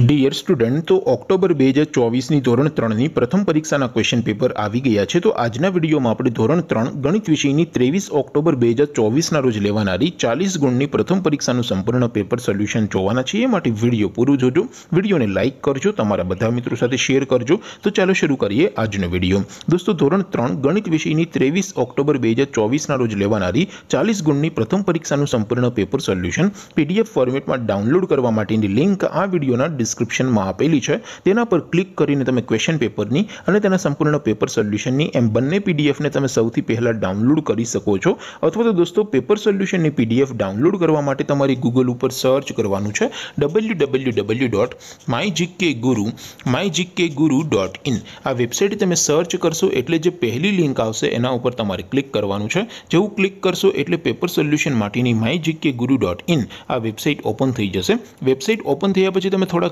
dear student તો October બે હજાર ચોવીસની ધોરણ ત્રણની પ્રથમ પરીક્ષાના ક્વેશ્ચન પેપર આવી ગયા છે તો આજના વિડીયોમાં આપણે ધોરણ ત્રણ ગણિત વિષયની ત્રેવીસ ઓક્ટોબર બે હજાર ચોવીસના રોજ લેવાનારી ચાલીસ ગુણની પ્રથમ પરીક્ષાનું સંપૂર્ણ પેપર સોલ્યુશન જોવાના છે એ માટે વિડીયો પૂરું જોજો વિડીયોને લાઇક કરજો તમારા બધા મિત્રો સાથે શેર કરજો તો ચાલો શરૂ કરીએ આજનો વિડીયો દોસ્તો ધોરણ ત્રણ ગણિત વિષયની ત્રેવીસ ઓક્ટોબર બે હજાર ચોવીસના રોજ લેવાનારી ચાલીસ ગુણની પ્રથમ પરીક્ષાનું સંપૂર્ણ પેપર સોલ્યુશન પીડીએફ ફોર્મેટમાં ડાઉનલોડ કરવા માટેની લિંક આ વિડીયોના ડિસ્ક્રિપ્શન માં આપેલી છે તેના પર ક્લિક કરીને તમે ક્વેશ્ચન પેપર ની અને તેના સંપૂર્ણનો પેપર સોલ્યુશન ની એમ બંને પીડીએફ ને તમે સૌથી પહેલા ડાઉનલોડ કરી શકો છો અથવા તો દોસ્તો પેપર સોલ્યુશન ની પીડીએફ ડાઉનલોડ કરવા માટે તમારે Google ઉપર સર્ચ કરવાનું છે www.mygkguru mygkguru.in આ વેબસાઈટી તમે સર્ચ કરશો એટલે જે પહેલી લિંક આવશે એના ઉપર તમારે ક્લિક કરવાનું છે જેવું ક્લિક કરશો એટલે પેપર સોલ્યુશન માટેની mygkguru.in આ વેબસાઈટ ઓપન થઈ જશે વેબસાઈટ ઓપન થઈયા પછી તમે થોડા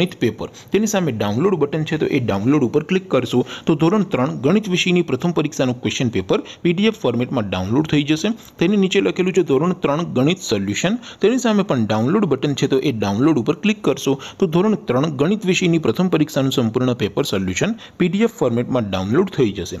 નિત પેપર તેની સામે ડાઉનલોડ બટન છે તો એ ડાઉનલોડ ઉપર ક્લિક કરશું તો ધોરણ 3 ગણિત વિષયની પ્રથમ પરીક્ષાનું ક્વેશ્ચન પેપર પીડીએફ ફોર્મેટમાં ડાઉનલોડ થઈ જશે તેની નીચે લખેલું છે ધોરણ 3 ગણિત સોલ્યુશન તેની સામે પણ ડાઉનલોડ બટન છે તો એ ડાઉનલોડ ઉપર ક્લિક કરશું તો ધોરણ 3 ગણિત વિષયની પ્રથમ પરીક્ષાનું સંપૂર્ણ પેપર સોલ્યુશન પીડીએફ ફોર્મેટમાં ડાઉનલોડ થઈ જશે